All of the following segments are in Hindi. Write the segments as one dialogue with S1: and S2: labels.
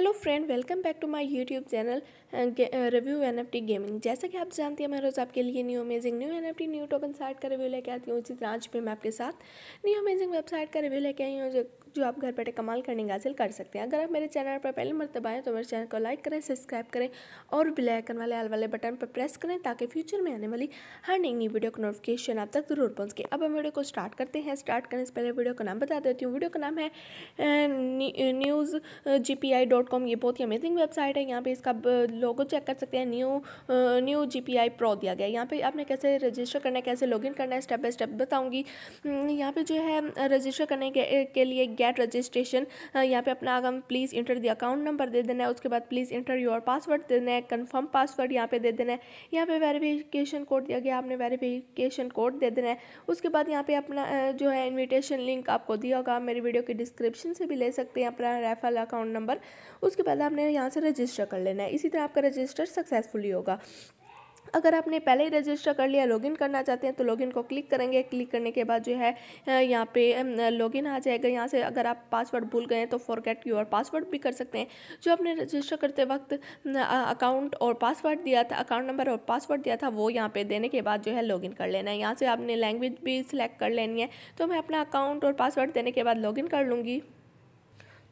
S1: hello friend welcome back to my YouTube channel review NFT gaming जैसा कि आप जानते हैं मैं रोज़ आपके लिए new amazing new NFT new token site का रिव्यू लेके आती हूँ उसी ब्रांच पे मैं आपके साथ न्यू अमेजिंग वेबसाइट का रिव्यू लेके आई हूँ जो जो आप घर बैठे कमाल करने हासिल कर सकते हैं अगर आप मेरे चैनल पर पहले मरतबा हैं तो मेरे चैनल को लाइक करें सब्सक्राइब करें और बिल वाले आल वाले बटन पर प्रेस करें ताकि फ्यूचर में आने वाली हर नई नई वीडियो का नोटिफिकेशन आप तक जरूर पहुँच अब हम वीडियो को स्टार्ट करते हैं स्टार्ट करने से पहले वीडियो का नाम बता देती हूँ वीडियो का नाम है न्यूज़ जी ये बहुत ही अमेजिंग वेबसाइट है यहाँ पर इसका लोगो चेक कर सकते हैं न्यू न्यू जी प्रो दिया गया यहाँ पर आपने कैसे रजिस्टर करना है कैसे इन करना है स्टेप बाई स्टेप बताऊँगी यहाँ पर जो है रजिस्टर करने के लिए गेट रजिस्ट्रेशन uh, यहाँ पे अपना आगम please enter the account number दे देना है उसके बाद प्लीज़ इंटर योर पासवर्ड दे देना है कन्फर्म पासवर्ड यहाँ पे दे देना है यहाँ पे वेरीफिकेशन कोड दिया गया आपने वेरीफिकेशन कोड दे देना है उसके बाद यहाँ पे अपना जो है इन्विटेशन लिंक आपको दिया होगा आप मेरी वीडियो के डिस्क्रिप्शन से भी ले सकते हैं अपना रेफल अकाउंट नंबर उसके बाद आपने यहाँ से रजिस्टर कर लेना है इसी तरह आपका रजिस्टर सक्सेसफुली होगा अगर आपने पहले ही रजिस्टर कर लिया लॉगिन करना चाहते हैं तो लॉगिन को क्लिक करेंगे क्लिक करने के बाद जो है यहाँ पे लॉगिन आ जाएगा यहाँ से अगर आप पासवर्ड भूल गए तो फॉरगेट योर पासवर्ड भी कर सकते हैं जो आपने रजिस्टर करते वक्त अकाउंट और पासवर्ड दिया था अकाउंट नंबर और पासवर्ड दिया था वो यहाँ पर देने के बाद जो है लॉगिन कर लेना है यहाँ से आपने लैंग्वेज भी सिलेक्ट कर लेनी है तो मैं अपना अकाउंट और पासवर्ड देने के बाद लॉगिन कर लूँगी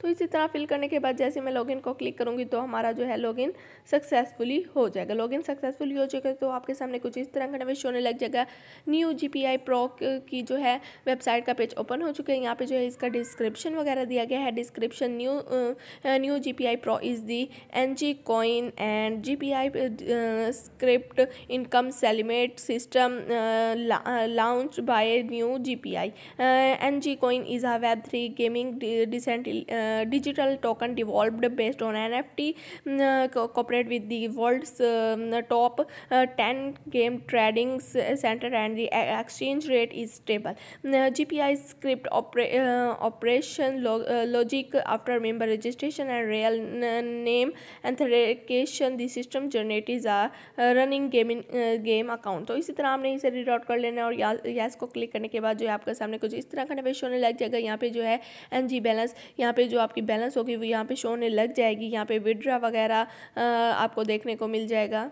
S1: तो इसी तरह फिल करने के बाद जैसे मैं लॉगिन को क्लिक करूँगी तो हमारा जो है लॉगिन सक्सेसफुली हो जाएगा लॉगिन सक्सेसफुली हो जाएगा तो आपके सामने कुछ इस तरह का नवेश होने लग जाएगा new G P I pro की जो है वेबसाइट का पेज ओपन हो चुका है यहाँ पे जो है इसका डिस्क्रिप्शन वगैरह दिया गया है description new new G P I pro is the N G coin and G P I script income settlement system launch by new G P I N G coin is a web three gaming decent digital token devolved based on N F T cooperate with the world top ten game trading center and the exchange rate is stable G P I script operation logic after member registration and real name authentication the system generate is a running gaming game account तो इसी तरह आपने इसे रिकॉर्ड कर लेना और यस क्लिक करने के बाद जो है आपके सामने कुछ इस तरह का निवेश होने लग जाएगा यहाँ पे जो है एन जी बैलेंस यहाँ पे जो जो आपकी बैलेंस होगी वो यहाँ पे शो होने लग जाएगी यहाँ पे विड्रा वगैरह आपको देखने को मिल जाएगा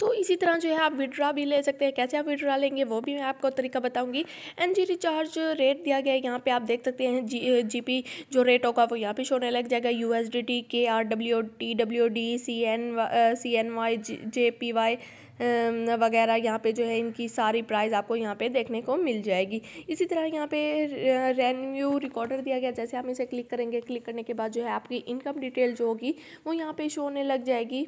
S1: तो इसी तरह जो है आप विड्रा भी ले सकते हैं कैसे आप विड्रा लेंगे वो भी मैं आपको तरीका बताऊंगी एन जी रिचार्ज रेट दिया गया है यहाँ पे आप देख सकते हैं जी जीपी जो रेट होगा वो यहाँ पे शोने लग जाएगा U S D T K R W T W D C N C N Y J P Y वगैरह यहाँ पे जो है इनकी सारी प्राइज़ आपको यहाँ पे देखने को मिल जाएगी इसी तरह यहाँ पे रेन्यू रिकॉर्डर दिया गया जैसे आप इसे क्लिक करेंगे क्लिक करने के बाद जो है आपकी इनकम डिटेल जो होगी वो यहाँ पे शो होने लग जाएगी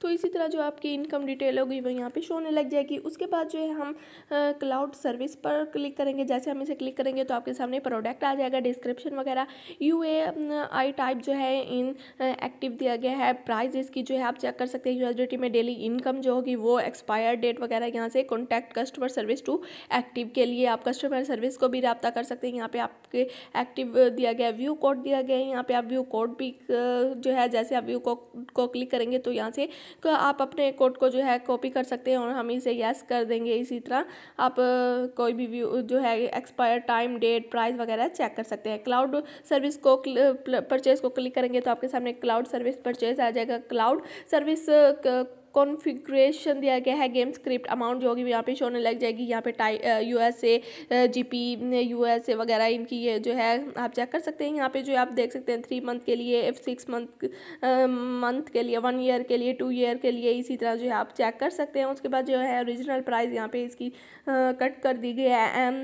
S1: तो इसी तरह जो आपकी इनकम डिटेल होगी वो यहाँ पे शो होने लग जाएगी उसके बाद जो है हम क्लाउड सर्विस पर क्लिक करेंगे जैसे हम इसे क्लिक करेंगे तो आपके सामने प्रोडक्ट आ जाएगा डिस्क्रिप्शन वगैरह यू ए आई टाइप जो है इन एक्टिव दिया गया है प्राइस इसकी जो है आप चेक कर सकते हैं यूएसडीटी में डेली इनकम जो होगी वो एक्सपायर डेट वगैरह यहाँ से contact customer service to active के लिए आप कस्टमर सर्विस को भी रबता कर सकते हैं यहाँ पर आपके एक्टिव दिया गया व्यू कोड दिया गया है यहाँ पर आप व्यू कोड भी जो है जैसे आप व्यू को क्लिक करेंगे तो यहाँ से तो आप अपने कोड को जो है कॉपी कर सकते हैं और हम इसे यस कर देंगे इसी तरह आप कोई भी व्यू जो है एक्सपायर टाइम डेट प्राइस वगैरह चेक कर सकते हैं क्लाउड सर्विस को परचेज़ को क्लिक करेंगे तो आपके सामने क्लाउड सर्विस परचेज़ आ जाएगा क्लाउड सर्विस कॉन्फिग्रेशन दिया गया है गेम स्क्रिप्ट अमाउंट जो होगी यहाँ पे शो होने लग जाएगी यहाँ पे टाइ U S A G P U S A वगैरह इनकी ये जो है आप चेक कर सकते हैं यहाँ पे जो आप देख सकते हैं थ्री मंथ के लिए सिक्स मंथ मंथ के लिए वन ईयर के लिए टू ईयर के लिए इसी तरह जो है आप चेक कर सकते हैं उसके बाद जो है ओरिजिनल प्राइस यहाँ पे इसकी कट uh, कर दी गई है एम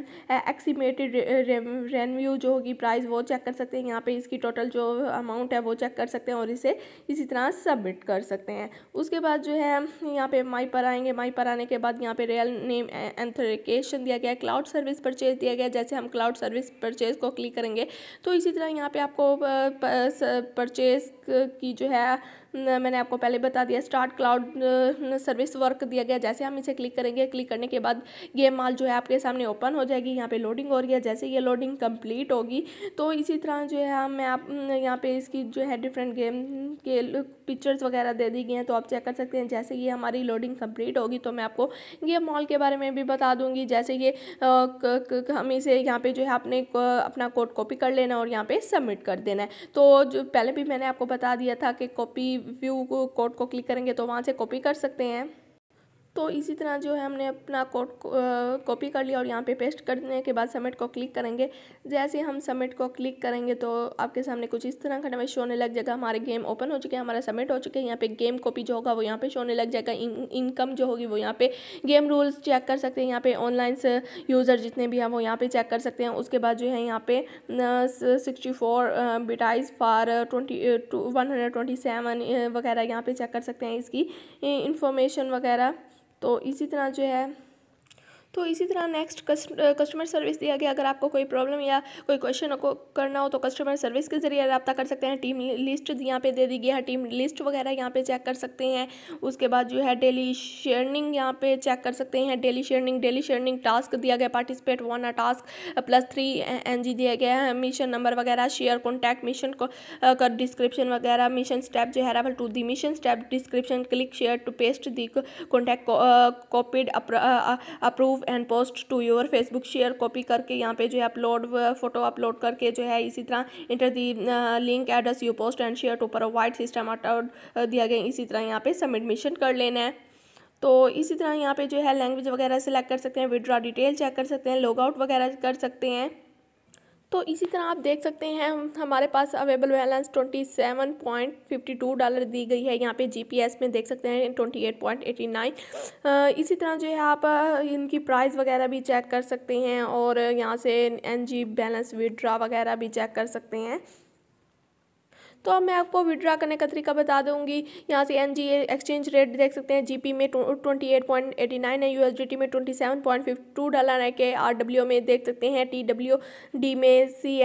S1: एक्सीमेटेड रेवन्यू जो होगी प्राइस वो चेक कर सकते हैं यहाँ पे इसकी टोटल जो अमाउंट है वो चेक कर सकते हैं और इसे इसी तरह सबमिट कर सकते हैं उसके बाद जो है है यहाँ पे माई पर आएंगे माई पर आने के बाद यहाँ पे रियल नेम एंथरिकेशन दिया गया क्लाउड सर्विस परचेज दिया गया जैसे हम क्लाउड सर्विस परचेज को क्लिक करेंगे तो इसी तरह यहाँ पे आपको परचेज की जो है मैंने आपको पहले बता दिया स्टार्ट क्लाउड सर्विस वर्क दिया गया जैसे हम इसे क्लिक करेंगे क्लिक करने के बाद ये माल जो है आपके सामने ओपन हो जाएगी यहाँ पे लोडिंग हो रही है जैसे ये लोडिंग कंप्लीट होगी तो इसी तरह जो है हम आप यहाँ पे इसकी जो है डिफरेंट गेम के पिक्चर्स वगैरह दे दी गई हैं तो आप चेक कर सकते हैं जैसे ये हमारी लोडिंग कम्प्लीट होगी तो मैं आपको ये मॉल के बारे में भी बता दूंगी जैसे ये हम इसे यहाँ पे जो है आपने अपना कोड कॉपी कर लेना और यहाँ पे सबमिट कर देना है तो जो पहले भी मैंने आपको बता दिया था कि कॉपी व्यू को कोड को क्लिक करेंगे तो वहाँ से कॉपी कर सकते हैं तो इसी तरह जो है हमने अपना कोड कॉपी कर लिया और यहाँ पे पेस्ट करने के बाद सबमिट को क्लिक करेंगे जैसे हम सबमिट को क्लिक करेंगे तो आपके सामने कुछ इस तरह का नवेश शो होने लग जाएगा हमारे गेम ओपन हो चुके हैं हमारा सबमिट हो चुके हैं यहाँ पे गेम कॉपी जो होगा वो यहाँ पे शो लग जाएगा इनकम जो होगी वो यहाँ पे गेम रूल्स चेक कर सकते हैं यहाँ पे ऑनलाइन यूज़र जितने भी हैं वो यहाँ पे चेक कर सकते हैं उसके बाद जो है यहाँ पे sixty four bytes for twenty one hundred twenty seven वगैरह यहाँ पे चेक कर सकते हैं इसकी इंफॉर्मेशन वगैरह तो इसी तरह जो है तो इसी तरह नेक्स्ट कस्टमर सर्विस दिया गया अगर आपको कोई प्रॉब्लम या कोई क्वेश्चन को करना हो तो कस्टमर सर्विस के ज़रिए रब्ता कर सकते हैं टीम लिस्ट यहाँ पे दे दी गई है टीम लिस्ट वगैरह यहाँ पे चेक कर सकते हैं उसके बाद जो है डेली शेयरिंग यहाँ पे चेक कर सकते हैं daily sharing daily sharing task दिया गया participate one a task plus three N G दिया गया है मिशन नंबर वगैरह शेयर कॉन्टैक्ट मिशन को कर डिस्क्रिप्शन वगैरह मिशन स्टेप जो है reveal to the mission step description click share to paste the contact copied approve save and post to your Facebook share copy करके यहाँ पे जो है अपलोड फोटो अपलोड करके जो है इसी तरह enter the link address you post and share to private system दिया गया इसी तरह यहाँ पे मिशन कर लेना है तो इसी तरह यहाँ पे जो है लैंग्वेज वगैरह सेलेक्ट कर सकते हैं विड्रा डिटेल चेक कर सकते हैं लॉग आउट वगैरह कर सकते हैं तो इसी तरह आप देख सकते हैं हमारे पास available balance twenty seven point fifty two dollar दी गई है यहाँ पे जीपीएस में देख सकते हैं twenty eight point eighty nine इसी तरह जो है आप इनकी प्राइस वगैरह भी चेक कर सकते हैं और यहाँ से एन जी बैलेंस विड्रा वगैरह भी चेक कर सकते हैं तो अब मैं आपको विड्रा करने का तरीका बता दूंगी यहाँ से एन एक्सचेंज रेट देख सकते हैं जी में ट्वेंटी है यू में ट्वेंटी डॉलर है के आर में देख सकते हैं टी में सी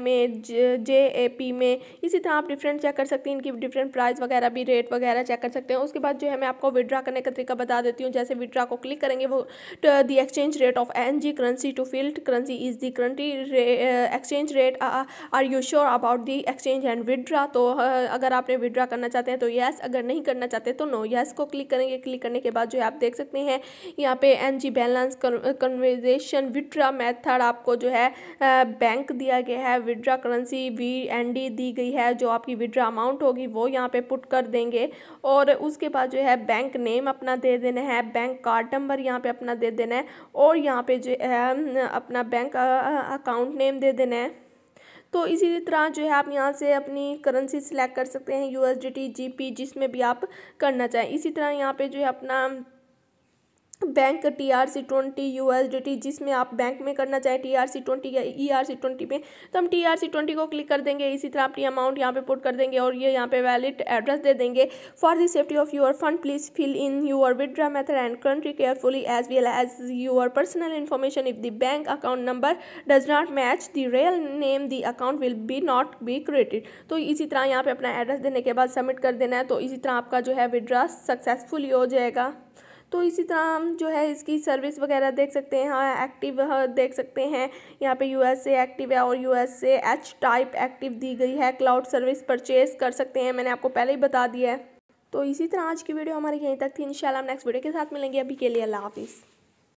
S1: में जे में इसी तरह आप डिफरेंट चेक कर सकते हैं इनकी डिफरेंट प्राइस वगैरह भी रेट वगैरह चेक कर सकते हैं उसके बाद जो है मैं आपको विड्रा करने का तरीका बता देती हूँ जैसे विड्रा को क्लिक करेंगे वो the exchange rate of N G currency to field currency is the current exchange rate are you sure about the exchange and withdraw withdraw तो अगर आपने विड्रा करना चाहते हैं तो येस अगर नहीं करना चाहते तो नो यस को क्लिक करेंगे क्लिक करने के बाद जो है आप देख सकते हैं यहाँ पे N G balance conversion withdraw method आपको जो है बैंक दिया गया है withdraw currency V N D दी गई है जो आपकी विड्रा अमाउंट होगी वो यहाँ पे पुट कर देंगे और उसके बाद जो है बैंक नेम अपना दे देना है बैंक कार्ड नंबर यहाँ पे अपना दे देना है और यहाँ पे जो है अपना बैंक अकाउंट नेम दे देना है तो इसी तरह जो है आप यहाँ से अपनी करेंसी सिलेक्ट कर सकते हैं U S D T G P जिसमें भी आप करना चाहें इसी तरह यहाँ पे जो है अपना bank T R C twenty U S D T जिसमें आप बैंक में करना चाहें टी आर सी ट्वेंटी या ई आर सी ट्वेंटी में तो हम टी आर सी ट्वेंटी को क्लिक कर देंगे इसी तरह अपनी अमाउंट यहाँ पे पुट कर देंगे और ये यहाँ पे वैलिड एड्रेस दे देंगे for the safety of your fund please fill in your withdraw method and country carefully as well as your personal information if the bank account number does not match the real name the account will be not be created तो इसी तरह यहाँ पर अपना एड्रेस देने के बाद सबमिट कर देना है तो इसी तरह आपका जो है विड्रा सक्सेसफुली हो जाएगा तो इसी तरह हम जो है इसकी सर्विस वगैरह देख सकते हैं हाँ एक्टिव देख सकते हैं यहाँ पे यूएसए एक्टिव है और यूएसए एच टाइप एक्टिव दी गई है क्लाउड सर्विस परचेज कर सकते हैं मैंने आपको पहले ही बता दिया है तो इसी तरह आज की वीडियो हमारी यहीं तक थी इंशाल्लाह हम नेक्स्ट वीडियो के साथ मिलेंगे अभी के लिए अल्लाह हाफिज़